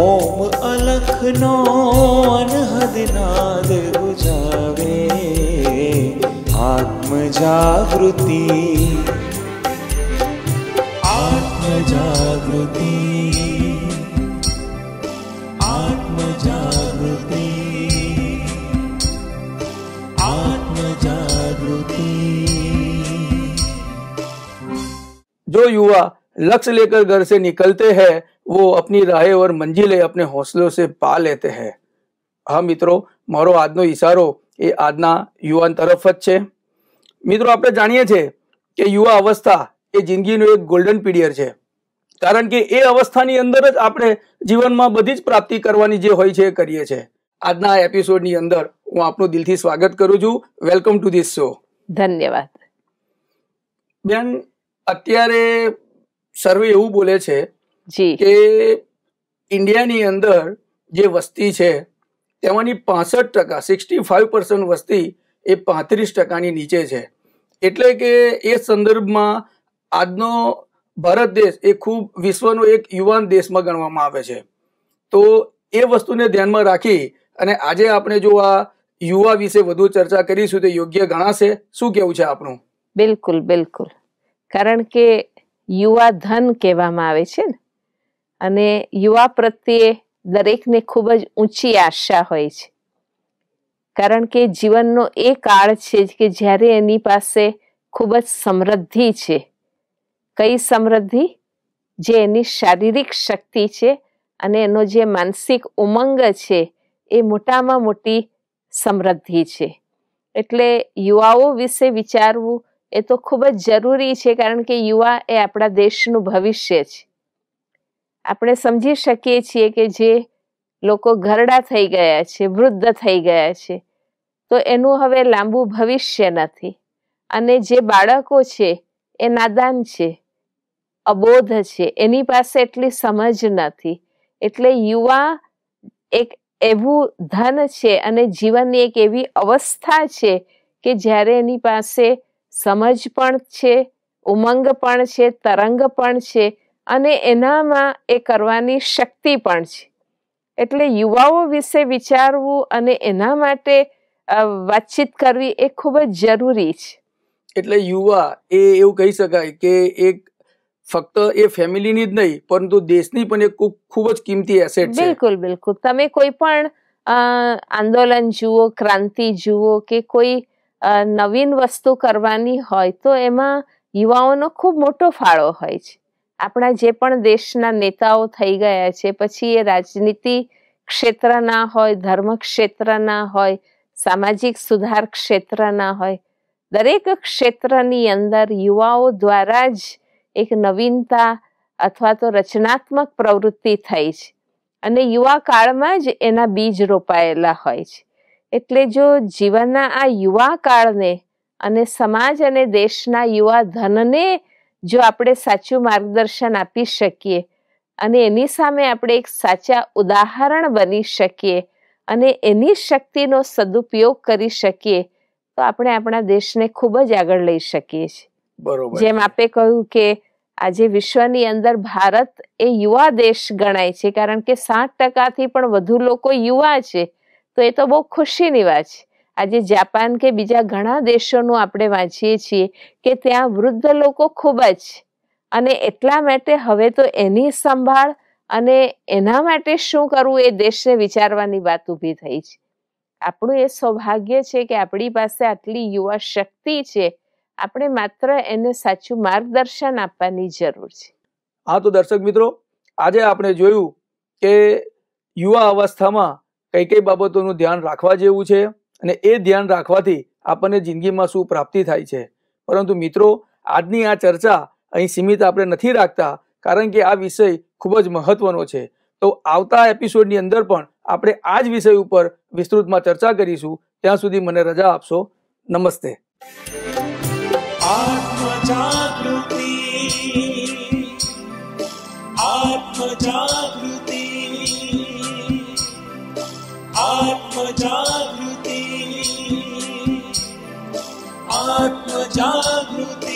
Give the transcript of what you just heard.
ओम अलख नो अनहद नाद बुझावे आत्म जागृति आत्म जागृति आत्म जागृति आत्म जागृति जो युवा लक्ष्य लेकर घर से निकलते हैं वो अपनी રાહે और मंजिले अपने हौसलों से पा लेते हैं હા મિત્રો મારો આજનો ઈશારો એ આજના યુવાન તરફ જ છે મિત્રો આપણે જાણીએ છીએ કે યુવા અવસ્થા એ જિંદગીનો એક ગોલ્ડન પીરિયડ છે કારણ કે એ અવસ્થાની અંદર જ આપણે જીવનમાં બધી જ પ્રાપ્તિ કરવાની જે હોય છે એ કરીએ છીએ આજના એપિસોડની અંદર હું આપનું દિલથી સ્વાગત કરું છું વેલકમ ટુ ધીસ શો ધન્યવાદ બેન અત્યારે સર્વે એવું બોલે છે કે ઇન્ડિયાની અંદર જે વસ્તી છે તેમાંની પાસઠ ટકા સિક્સટી ફાઇવ પર્સન્ટ વસ્તી એ પાંત્રીસ ટકાની નીચે છે એટલે કે એ સંદર્ભમાં આજનો ભારત દેશ એ ખૂબ વિશ્વનો એક યુવાન દેશમાં ગણવામાં આવે છે તો એ વસ્તુને ધ્યાનમાં રાખી અને આજે આપણે જો આ યુવા વિશે વધુ ચર્ચા કરીશું તો યોગ્ય ગણાશે શું કેવું છે આપણું બિલકુલ બિલકુલ કારણ કે યુવા ધન કહેવામાં આવે છે ને અને યુવા પ્રત્યે દરેકને ખૂબ જ ઊંચી આશા હોય છે કારણ કે જીવનનો એ કાળ છે કે જ્યારે એની પાસે ખૂબ જ સમૃદ્ધિ છે કઈ સમૃદ્ધિ જે એની શારીરિક શક્તિ છે અને એનો જે માનસિક ઉમંગ છે એ મોટામાં મોટી સમૃદ્ધિ છે એટલે યુવાઓ વિશે વિચારવું એ તો ખૂબ જ જરૂરી છે કારણ કે યુવા એ આપણા દેશનું ભવિષ્ય છે આપણે સમજી શકીએ છીએ કે જે લોકો ઘરડા થઈ ગયા છે વૃદ્ધ થઈ ગયા છે તો એનું હવે લાંબુ ભવિષ્ય નથી અને જે બાળકો છે એ નાદાન છે અબોધ છે એની પાસે એટલી સમજ નથી એટલે યુવા એક એવું ધન છે અને જીવનની એક એવી અવસ્થા છે કે જ્યારે એની પાસે સમજ પણ છે ઉમંગ પણ છે તરંગ પણ છે અને એનામાં એ કરવાની શક્તિ પણ છે એટલે યુવાઓ વિશે વિચારવું અને એના માટે વાતચીત કરવી એ ખૂબ જ જરૂરી છે એટલે યુવા એ એવું કહી શકાય કે એક ફક્ત એ ફેમિલીની જ નહીં પરંતુ દેશની પણ એક ખૂબ જ કિંમતી એસેટ છે બિલકુલ બિલકુલ તમે કોઈ પણ આંદોલન જુઓ ક્રાંતિ જુઓ કે કોઈ નવીન વસ્તુ કરવાની હોય તો એમાં યુવાઓનો ખૂબ મોટો ફાળો હોય છે આપણા જે પણ દેશના નેતાઓ થઈ ગયા છે પછી એ રાજનીતિ ક્ષેત્રના હોય ધર્મ ક્ષેત્રના હોય સામાજિક સુધાર ક્ષેત્રના હોય દરેક ક્ષેત્રની અંદર યુવાઓ દ્વારા જ એક નવીનતા અથવા તો રચનાત્મક પ્રવૃત્તિ થઈ છે અને યુવા કાળમાં જ એના બીજ રોપાયેલા હોય છે એટલે જો જીવનના આ યુવા કાળને અને સમાજ અને દેશના યુવા ધનને જો આપણે સાચું માર્ગદર્શન આપી શકીએ અને એની સામે આપણે એક સાચા ઉદાહરણ બની શકીએ અને એની શક્તિનો સદુપયોગ કરી શકીએ તો આપણે આપણા દેશને ખૂબ જ આગળ લઈ શકીએ છીએ જેમ આપે કહ્યું કે આજે વિશ્વની અંદર ભારત એ યુવા દેશ ગણાય છે કારણ કે સાત ટકાથી પણ વધુ લોકો યુવા છે તો એ તો બહુ ખુશીની વાત છે આજે જાપાન કે બીજા ઘણા દેશોનું આપણે વાંચીએ છીએ કે ત્યાં વૃદ્ધ લોકો ખૂબ જ અને એટલા માટે હવે તો એની સંભાળ અને એના માટે શું કરવું એ દેશને વિચારવાની વાત ઊભી થઈ છે આપણું એ સૌભાગ્ય છે કે આપણી પાસે આટલી યુવા શક્તિ છે આપણે માત્ર એને સાચું માર્ગદર્શન આપવાની જરૂર છે હા તો દર્શક મિત્રો આજે આપણે જોયું કે યુવા અવસ્થામાં કઈ કઈ બાબતોનું ધ્યાન રાખવા જેવું છે અને એ ધ્યાન રાખવાથી આપણને જિંદગીમાં શું પ્રાપ્તિ થાય છે પરંતુ મિત્રો આજની આ ચર્ચા અહીં સીમિત આપણે નથી રાખતા કારણ કે આ વિષય ખૂબ જ મહત્વનો છે તો આવતા એપિસોડની અંદર પણ આપણે આ જ વિષય ઉપર વિસ્તૃતમાં ચર્ચા કરીશું ત્યાં સુધી મને રજા આપશો નમસ્તે આત્મજાગૃતિ जागृति आत्म जागृति